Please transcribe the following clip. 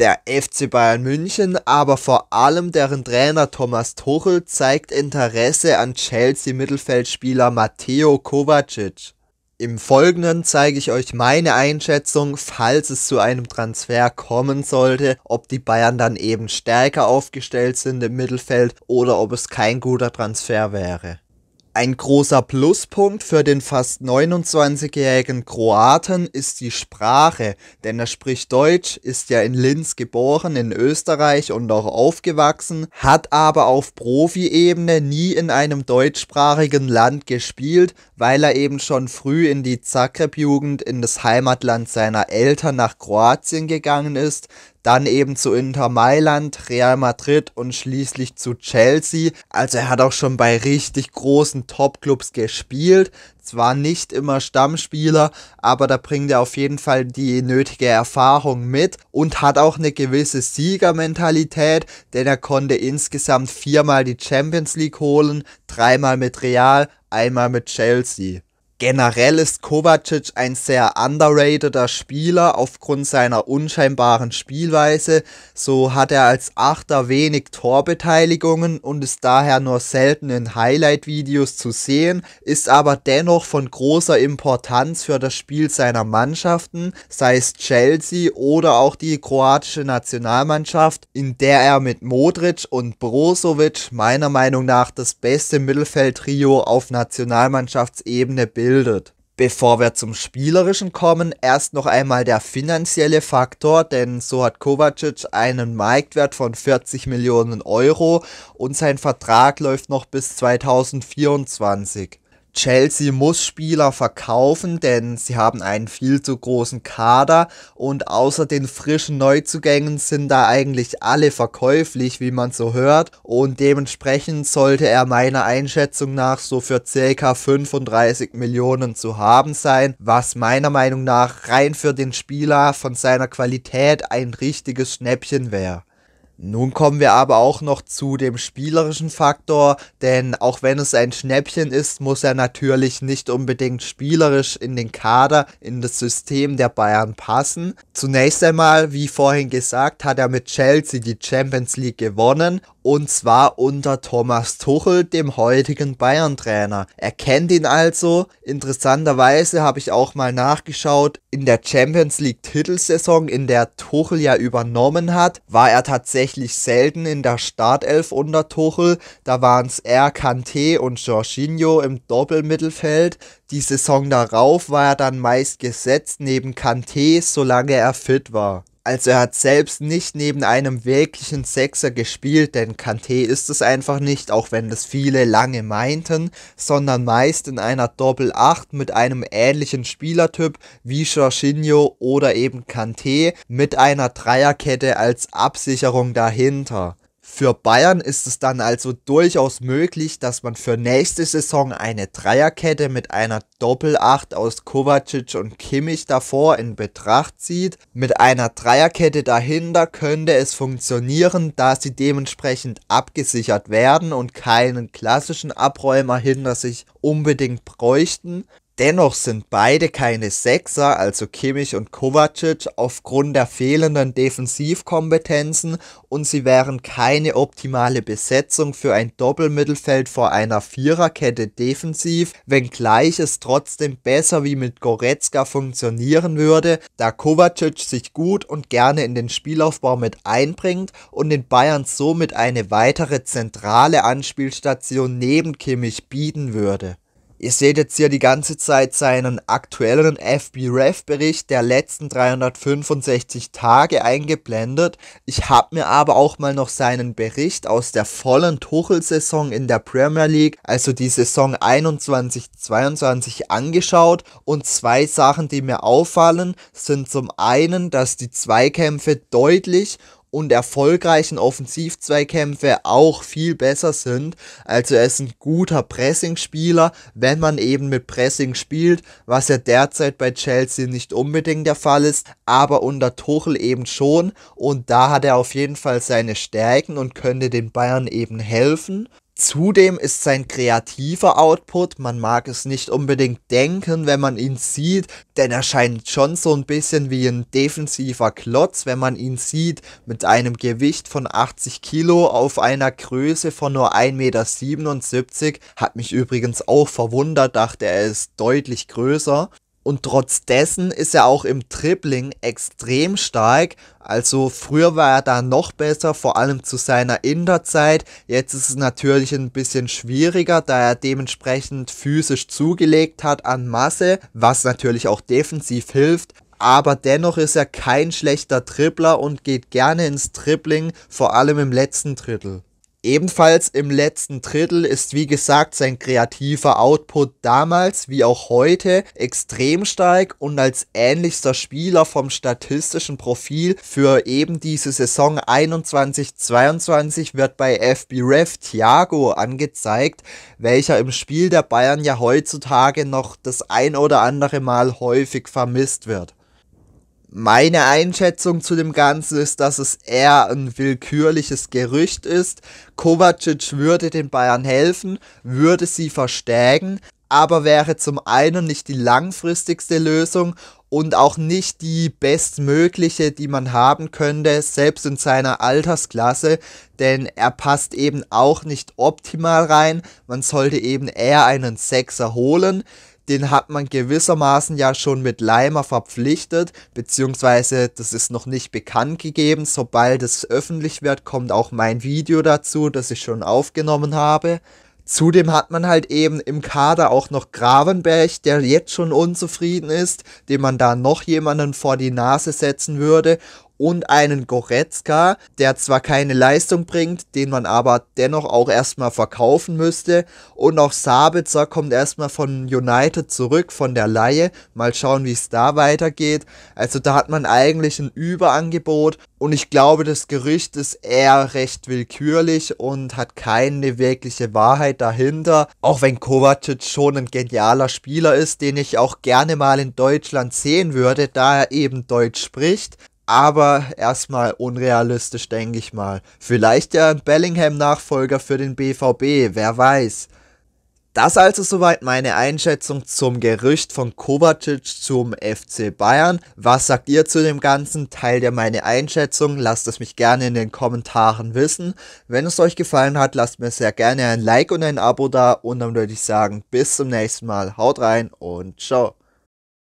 der FC Bayern München, aber vor allem deren Trainer Thomas Tuchel zeigt Interesse an Chelsea-Mittelfeldspieler Matteo Kovacic. Im Folgenden zeige ich euch meine Einschätzung, falls es zu einem Transfer kommen sollte, ob die Bayern dann eben stärker aufgestellt sind im Mittelfeld oder ob es kein guter Transfer wäre. Ein großer Pluspunkt für den fast 29-jährigen Kroaten ist die Sprache, denn er spricht Deutsch, ist ja in Linz geboren, in Österreich und auch aufgewachsen, hat aber auf Profi-Ebene nie in einem deutschsprachigen Land gespielt, weil er eben schon früh in die Zagreb-Jugend in das Heimatland seiner Eltern nach Kroatien gegangen ist, dann eben zu Inter Mailand, Real Madrid und schließlich zu Chelsea. Also er hat auch schon bei richtig großen Topclubs gespielt. Zwar nicht immer Stammspieler, aber da bringt er auf jeden Fall die nötige Erfahrung mit und hat auch eine gewisse Siegermentalität, denn er konnte insgesamt viermal die Champions League holen, dreimal mit Real, einmal mit Chelsea. Generell ist Kovacic ein sehr underrateder Spieler aufgrund seiner unscheinbaren Spielweise. So hat er als Achter wenig Torbeteiligungen und ist daher nur selten in Highlight-Videos zu sehen, ist aber dennoch von großer Importanz für das Spiel seiner Mannschaften, sei es Chelsea oder auch die kroatische Nationalmannschaft, in der er mit Modric und Brozovic meiner Meinung nach das beste Mittelfeldtrio auf Nationalmannschaftsebene bildet geschildert. Bevor wir zum Spielerischen kommen, erst noch einmal der finanzielle Faktor, denn so hat Kovacic einen Marktwert von 40 Millionen Euro und sein Vertrag läuft noch bis 2024. Chelsea muss Spieler verkaufen, denn sie haben einen viel zu großen Kader und außer den frischen Neuzugängen sind da eigentlich alle verkäuflich, wie man so hört und dementsprechend sollte er meiner Einschätzung nach so für ca. 35 Millionen zu haben sein, was meiner Meinung nach rein für den Spieler von seiner Qualität ein richtiges Schnäppchen wäre. Nun kommen wir aber auch noch zu dem spielerischen Faktor, denn auch wenn es ein Schnäppchen ist, muss er natürlich nicht unbedingt spielerisch in den Kader, in das System der Bayern passen. Zunächst einmal, wie vorhin gesagt, hat er mit Chelsea die Champions League gewonnen und zwar unter Thomas Tuchel, dem heutigen Bayern-Trainer. Er kennt ihn also. Interessanterweise habe ich auch mal nachgeschaut, in der Champions League Titelsaison, in der Tuchel ja übernommen hat, war er tatsächlich tatsächlich selten in der Startelf unter Tuchel. Da waren es er, Kanté und Jorginho im Doppelmittelfeld. Die Saison darauf war er dann meist gesetzt neben Kanté, solange er fit war also er hat selbst nicht neben einem wirklichen Sechser gespielt, denn Kanté ist es einfach nicht, auch wenn das viele lange meinten, sondern meist in einer Doppel-8 mit einem ähnlichen Spielertyp wie Jorginho oder eben Kanté mit einer Dreierkette als Absicherung dahinter. Für Bayern ist es dann also durchaus möglich, dass man für nächste Saison eine Dreierkette mit einer Doppelacht aus Kovacic und Kimmich davor in Betracht zieht. Mit einer Dreierkette dahinter könnte es funktionieren, da sie dementsprechend abgesichert werden und keinen klassischen Abräumer hinter sich unbedingt bräuchten. Dennoch sind beide keine Sechser, also Kimmich und Kovacic, aufgrund der fehlenden Defensivkompetenzen und sie wären keine optimale Besetzung für ein Doppelmittelfeld vor einer Viererkette defensiv, wenngleich es trotzdem besser wie mit Goretzka funktionieren würde, da Kovacic sich gut und gerne in den Spielaufbau mit einbringt und den Bayern somit eine weitere zentrale Anspielstation neben Kimmich bieten würde. Ihr seht jetzt hier die ganze Zeit seinen aktuellen fbref bericht der letzten 365 Tage eingeblendet. Ich habe mir aber auch mal noch seinen Bericht aus der vollen Tuchel-Saison in der Premier League, also die Saison 21-22 angeschaut und zwei Sachen, die mir auffallen, sind zum einen, dass die Zweikämpfe deutlich und erfolgreichen Offensivzweikämpfe auch viel besser sind. Also er ist ein guter Pressing-Spieler, wenn man eben mit Pressing spielt, was ja derzeit bei Chelsea nicht unbedingt der Fall ist, aber unter Tuchel eben schon und da hat er auf jeden Fall seine Stärken und könnte den Bayern eben helfen. Zudem ist sein kreativer Output, man mag es nicht unbedingt denken, wenn man ihn sieht, denn er scheint schon so ein bisschen wie ein defensiver Klotz, wenn man ihn sieht, mit einem Gewicht von 80 Kilo auf einer Größe von nur 1,77 Meter, hat mich übrigens auch verwundert, dachte er ist deutlich größer. Und trotz dessen ist er auch im Tripling extrem stark. Also früher war er da noch besser, vor allem zu seiner Interzeit. Jetzt ist es natürlich ein bisschen schwieriger, da er dementsprechend physisch zugelegt hat an Masse, was natürlich auch defensiv hilft aber dennoch ist er kein schlechter Tripler und geht gerne ins Tripling, vor allem im letzten Drittel. Ebenfalls im letzten Drittel ist wie gesagt sein kreativer Output damals wie auch heute extrem stark und als ähnlichster Spieler vom statistischen Profil für eben diese Saison 21-22 wird bei FB Ref Thiago angezeigt, welcher im Spiel der Bayern ja heutzutage noch das ein oder andere Mal häufig vermisst wird. Meine Einschätzung zu dem Ganzen ist, dass es eher ein willkürliches Gerücht ist. Kovacic würde den Bayern helfen, würde sie verstärken, aber wäre zum einen nicht die langfristigste Lösung und auch nicht die bestmögliche, die man haben könnte, selbst in seiner Altersklasse, denn er passt eben auch nicht optimal rein. Man sollte eben eher einen Sechser holen den hat man gewissermaßen ja schon mit Leimer verpflichtet, beziehungsweise das ist noch nicht bekannt gegeben. Sobald es öffentlich wird, kommt auch mein Video dazu, das ich schon aufgenommen habe. Zudem hat man halt eben im Kader auch noch Gravenberg, der jetzt schon unzufrieden ist, dem man da noch jemanden vor die Nase setzen würde und einen Goretzka, der zwar keine Leistung bringt, den man aber dennoch auch erstmal verkaufen müsste. Und auch Sabitzer kommt erstmal von United zurück, von der Laie. Mal schauen, wie es da weitergeht. Also da hat man eigentlich ein Überangebot. Und ich glaube, das Gerücht ist eher recht willkürlich und hat keine wirkliche Wahrheit dahinter. Auch wenn Kovacic schon ein genialer Spieler ist, den ich auch gerne mal in Deutschland sehen würde, da er eben Deutsch spricht aber erstmal unrealistisch, denke ich mal. Vielleicht ja ein Bellingham-Nachfolger für den BVB, wer weiß. Das also soweit meine Einschätzung zum Gerücht von Kovacic zum FC Bayern. Was sagt ihr zu dem Ganzen? Teilt ihr meine Einschätzung? Lasst es mich gerne in den Kommentaren wissen. Wenn es euch gefallen hat, lasst mir sehr gerne ein Like und ein Abo da. Und dann würde ich sagen, bis zum nächsten Mal. Haut rein und ciao.